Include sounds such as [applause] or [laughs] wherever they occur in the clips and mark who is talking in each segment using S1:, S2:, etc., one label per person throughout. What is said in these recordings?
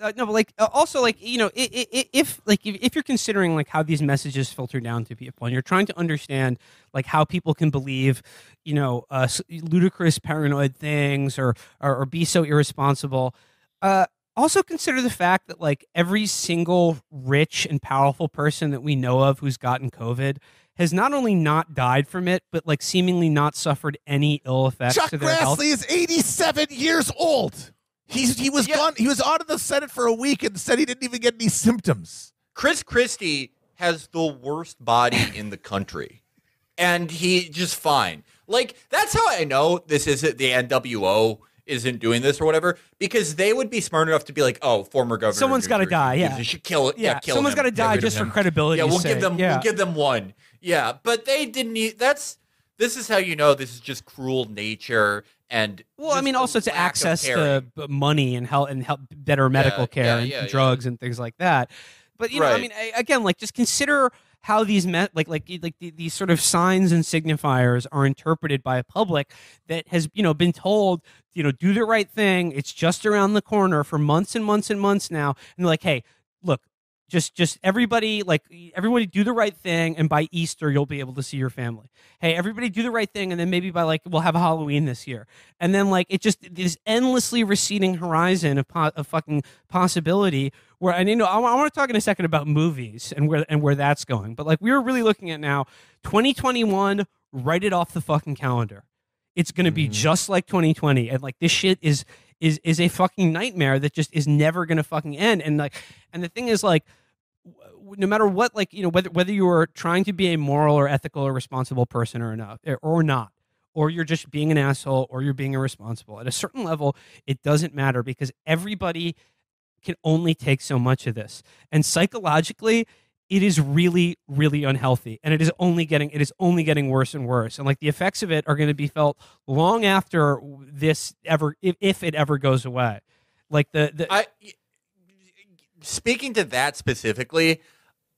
S1: uh, no, but like uh, also like you know if, if like if, if, you're considering like how these messages filter down to people and you're trying to understand like how people can believe you know uh, ludicrous paranoid things or, or, or be so irresponsible, uh, also consider the fact that like every single rich and powerful person that we know of who's gotten COVID has not only not died from it, but like seemingly not suffered any ill effects. Chuck to their Grassley health.
S2: is 87 years old. He's, he was yeah. gone. He was out of the Senate for a week and said he didn't even get any symptoms. Chris Christie has the worst
S3: body in the country, and he just fine. Like that's how I know this isn't the NWO isn't doing this or whatever because they would be smart enough to be like, oh,
S1: former governor, someone's got to die. Yeah, you should kill it. Yeah, yeah kill someone's got to die just for credibility. Yeah, we'll give them. Yeah. We'll give them one. Yeah,
S3: but they didn't. Need, that's this is how you know this is just cruel nature and well, I mean, also to access to
S1: money and help and help better medical yeah, care yeah, and yeah, drugs and things like that. But you right. know, I mean, I, again, like just consider how these met like like like these sort of signs and signifiers are interpreted by a public that has you know been told you know do the right thing. It's just around the corner for months and months and months now, and like, hey, look, just just everybody like everybody do the right thing and by easter you'll be able to see your family hey everybody do the right thing and then maybe by like we'll have a halloween this year and then like it just this endlessly receding horizon of, po- of fucking possibility where and you know I, I want to talk in a second about movies and where and where that's going but like we were really looking at now 2021 write it off the fucking calendar it's going to be mm-hmm. just like 2020 and like this shit is is is a fucking nightmare that just is never going to fucking end. And like, and the thing is like no matter what like you know whether whether you are trying to be a moral or ethical or responsible person or not or not or you're just being an asshole or you're being irresponsible at a certain level it doesn't matter because everybody can only take so much of this and psychologically it is really really unhealthy and it is only getting it is only getting worse and worse and like the effects of it are going to be felt long after this ever if, if it ever goes away like the, the I,
S3: speaking to that specifically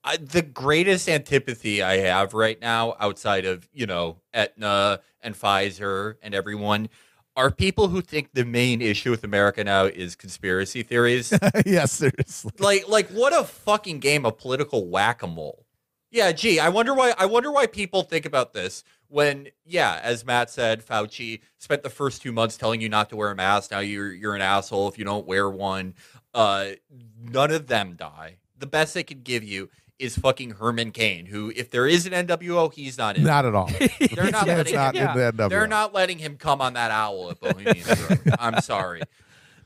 S3: I, the greatest antipathy i have right now outside of you know etna and pfizer and everyone are people who think the main issue with America now is conspiracy theories? [laughs]
S2: yes, seriously.
S3: Like, like what a fucking game of political whack a mole. Yeah, gee, I wonder why. I wonder why people think about this when, yeah, as Matt said, Fauci spent the first two months telling you not to wear a mask. Now you're you're an asshole if you don't wear one. Uh, none of them die. The best they could give you is fucking Herman Kane, who if there is an NWO, he's not in. Not at all. [laughs] They're not letting not him, yeah. the They're not letting him come on that owl at Bohemian [laughs] I'm sorry.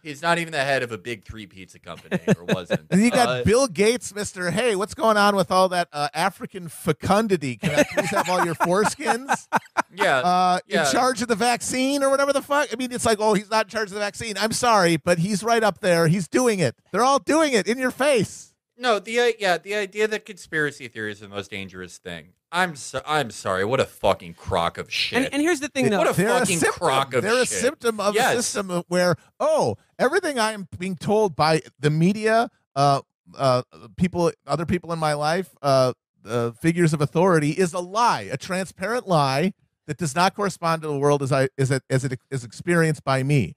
S3: He's not even the head of a big three pizza
S2: company, or wasn't. And you got uh, Bill Gates, Mister. Hey, what's going on with all that uh, African fecundity? Can I please have all your foreskins? [laughs] Yeah, uh, yeah. in charge of the vaccine or whatever the fuck. I mean, it's like, oh, he's not in charge of the vaccine. I'm sorry, but he's right up there. He's doing it. They're all doing it in your face.
S3: No, the uh, yeah, the idea that conspiracy theory is the most dangerous thing. I'm so, I'm sorry. What a fucking crock of shit. And, and here's the thing, though. What a they're fucking a symptom, crock of they're shit. They're a symptom of yes. a
S2: system where oh, everything I am being told by the media, uh, uh, people, other people in my life, uh, uh, figures of authority is a lie, a transparent lie that does not correspond to the world as I as it, as it is experienced by me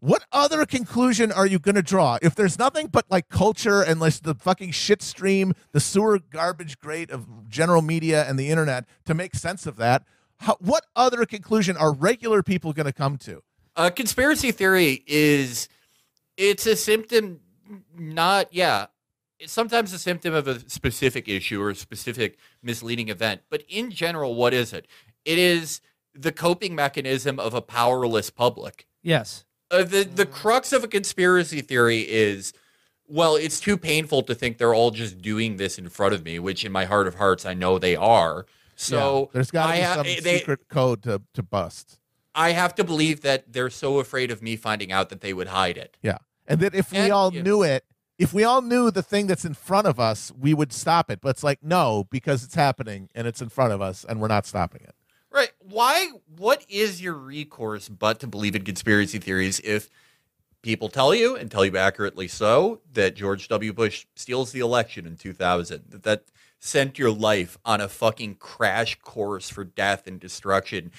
S2: what other conclusion are you going to draw if there's nothing but like culture and like the fucking shit stream, the sewer garbage grate of general media and the internet to make sense of that? How, what other conclusion are regular people going to come to?
S3: Uh, conspiracy theory is it's a symptom, not yeah. It's sometimes a symptom of a specific issue or a specific misleading event, but in general, what is it? It is the coping mechanism of a powerless public. Yes. Uh, the the mm. crux of a conspiracy theory is well, it's too painful to think they're all just doing this in front of me, which in my heart of hearts I know they are. So yeah, there's got to be some eh, they,
S2: secret code to, to bust. I have to
S3: believe that they're so afraid of me finding out that they would hide it.
S2: Yeah. And that if we and, all yeah. knew it, if we all knew the thing that's in front of us, we would stop it. But it's like, no, because it's happening and it's in front of us and we're not stopping it.
S3: Right. Why? What is your recourse but to believe in conspiracy theories if people tell you and tell you accurately so that George W. Bush steals the election in 2000, that, that sent your life on a fucking crash course for death and destruction?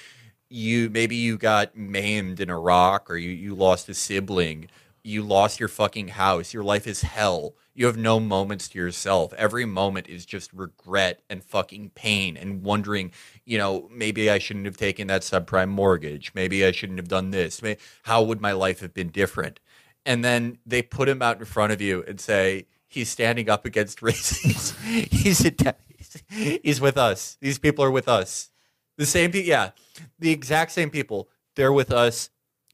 S3: You maybe you got maimed in Iraq or you, you lost a sibling you lost your fucking house. Your life is hell. You have no moments to yourself. Every moment is just regret and fucking pain and wondering, you know, maybe I shouldn't have taken that subprime mortgage. Maybe I shouldn't have done this. How would my life have been different? And then they put him out in front of you and say, he's standing up against [laughs] racism. he's, a, he's with us. These people are with us. The same people, yeah, the exact same people. They're with us.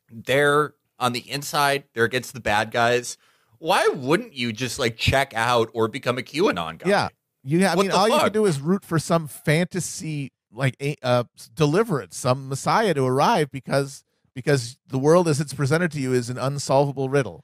S3: They're on the inside, they're against the bad guys. Why wouldn't you just like check out or become a QAnon guy? Yeah.
S2: You, I what mean, all fuck? you can do is root for some fantasy like uh, deliverance, some messiah to arrive because because the world as it's presented to you is an unsolvable riddle.